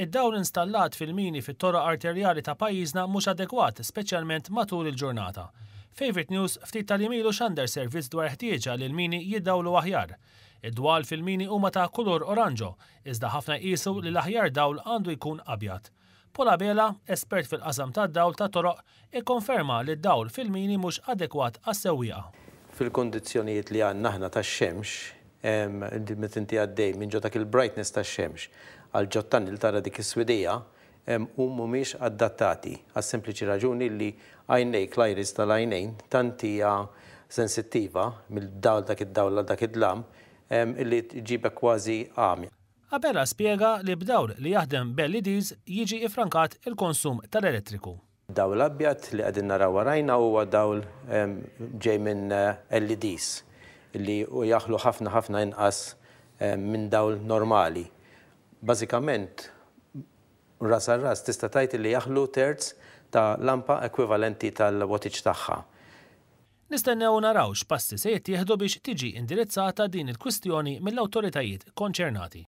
id-dawl installat fil-mini fit-toroq arterjali ta' pajjiżna mhux adekwat, speċjalment matul il-ġurnata. Favorite News ftit tal-imilu xander servizz dwar ħtieġa li l-mini jiddawlu aħjar. Id-dwal fil-mini huma ta' kulur oranġo, iżda ħafna qisu li l-aħjar dawl għandu jkun abjad. Pola Bela, espert fil-qasam ta' dawl ta' toroq, ikkonferma li d-dawl fil-mini mhux adekwat għas-sewwieqa. Fil-kondizzjonijiet li għandna aħna tax-xemx, metinti għaddej minn ġotak il-brightness ta' xemx għal ġottan il tara dik is-swedija u mumiex adattati għas sempliċi raġuni li għajnej klajris tal-għajnejn tantija sensittiva mill-dawl dak id-dawl dak id-lam illi ġibe kważi għami. Abella spiega li b'dawl li jaħdem bell-LEDs jiġi ifrankat il-konsum tal-elettriku. Dawl abjad li għadin naraw warajna huwa dawl ġej minn eh, LEDs li jaħlu ħafna ħafna inqas eh, minn dawl normali. Bażikament, ras ras tista' tajt li jaħlu terz ta' lampa ekwivalenti tal-wattage tagħha. Nistennew naraw x'passi se jittieħdu biex tiġi indirizzata din il-kwistjoni mill-awtoritajiet konċernati.